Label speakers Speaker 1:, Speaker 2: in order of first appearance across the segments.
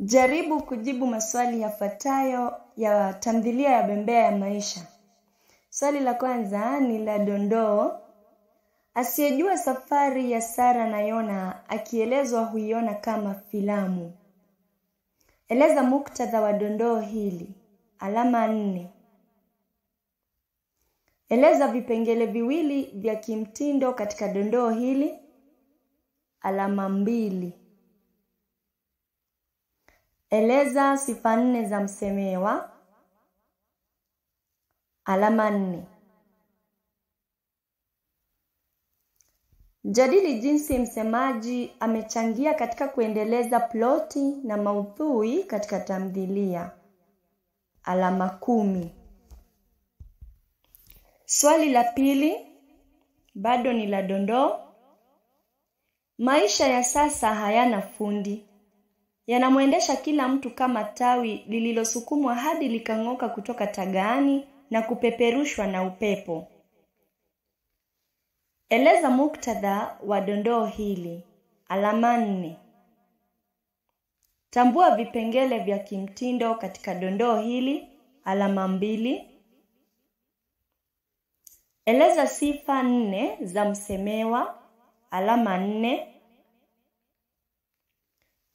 Speaker 1: Jaribu kujibu maswali yafuatayo ya tamthilia ya Bembea ya Maisha. Swali la kwanza ni la dondoo. Asiyejua safari ya Sara na Yona akielezwa huiona kama filamu. Eleza muktadha wa dondoo hili. Alama nne. Eleza vipengele viwili vya kimtindo katika dondoo hili. Alama mbili. Eleza sifa nne za msemewa. Alama nne. Jadili jinsi msemaji amechangia katika kuendeleza ploti na maudhui katika tamthilia. Alama kumi. Swali la pili bado ni la dondoo. Maisha ya sasa hayana fundi yanamwendesha kila mtu kama tawi lililosukumwa hadi likang'oka kutoka tagaani na kupeperushwa na upepo. Eleza muktadha wa dondoo hili. Alama nne. Tambua vipengele vya kimtindo katika dondoo hili. Alama mbili. Eleza sifa nne za msemewa. Alama nne.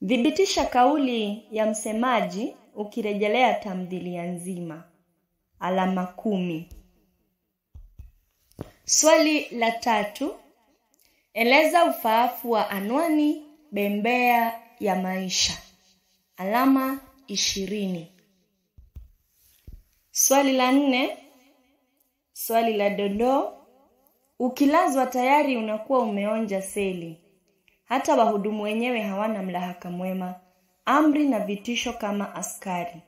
Speaker 1: Thibitisha kauli ya msemaji ukirejelea tamthilia nzima. Alama kumi. Swali la tatu. Eleza ufaafu wa anwani bembea ya maisha. Alama ishirini. Swali la nne. Swali la dondoo. Ukilazwa tayari unakuwa umeonja seli. Hata wahudumu wenyewe hawana mlahaka mwema, amri na vitisho kama askari.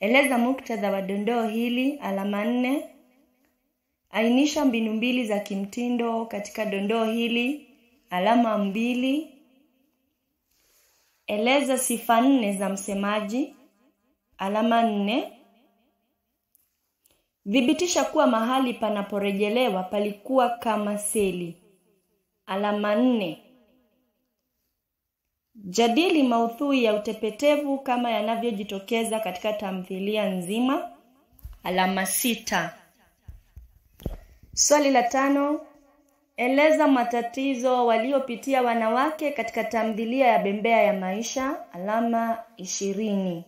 Speaker 1: Eleza muktadha wa dondoo hili alama nne. Ainisha mbinu mbili za kimtindo katika dondoo hili alama mbili. Eleza sifa nne za msemaji alama nne. Thibitisha kuwa mahali panaporejelewa palikuwa kama seli alama nne. Jadili maudhui ya utepetevu kama yanavyojitokeza katika tamthilia nzima. Alama sita. Swali la tano. Eleza matatizo waliopitia wanawake katika tamthilia ya Bembea ya Maisha. Alama ishirini.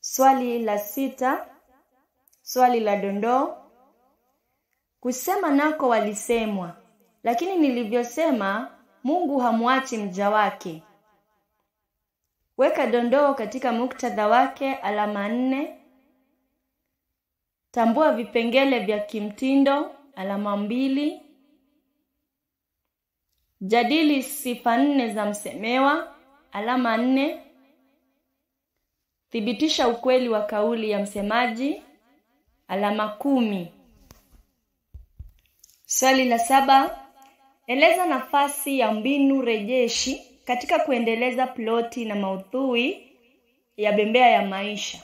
Speaker 1: Swali la sita. Swali la dondoo. Kusema nako walisemwa, lakini nilivyosema Mungu hamwachi mja wake. Weka dondoo katika muktadha wake alama nne. Tambua vipengele vya kimtindo alama mbili. Jadili sifa nne za msemewa alama nne. Thibitisha ukweli wa kauli ya msemaji alama kumi. Swali la saba. Eleza nafasi ya mbinu rejeshi katika kuendeleza ploti na maudhui ya Bembea ya Maisha.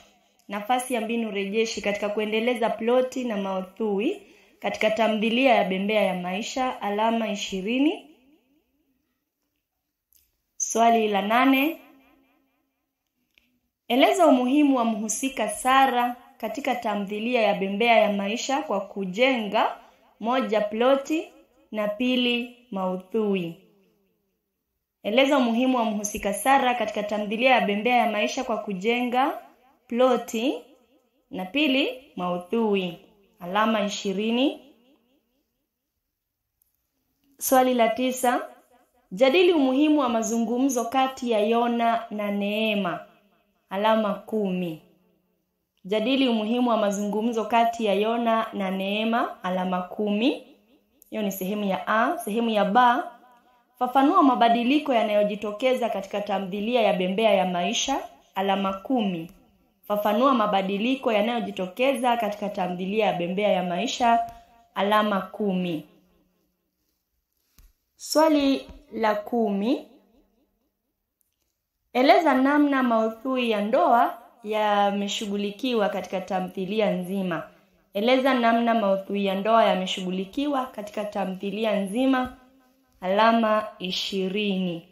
Speaker 1: Nafasi ya mbinu rejeshi katika kuendeleza ploti na maudhui katika tamthilia ya Bembea ya Maisha, alama ishirini. Swali la nane. Eleza umuhimu wa mhusika Sara katika tamthilia ya Bembea ya Maisha kwa kujenga moja, ploti na pili maudhui. Eleza umuhimu wa mhusika Sara katika tamthilia ya Bembea ya Maisha kwa kujenga ploti na pili maudhui. Alama ishirini. Swali la tisa. Jadili umuhimu wa mazungumzo kati ya Yona na Neema. Alama kumi. Jadili umuhimu wa mazungumzo kati ya Yona na Neema. Alama kumi hiyo ni sehemu ya a sehemu ya b fafanua mabadiliko yanayojitokeza katika tamthilia ya bembea ya maisha alama kumi fafanua mabadiliko yanayojitokeza katika tamthilia ya bembea ya maisha alama kumi swali la kumi eleza namna maudhui ya ndoa yameshughulikiwa katika tamthilia nzima Eleza namna maudhui ya ndoa yameshughulikiwa katika tamthilia nzima. Alama ishirini.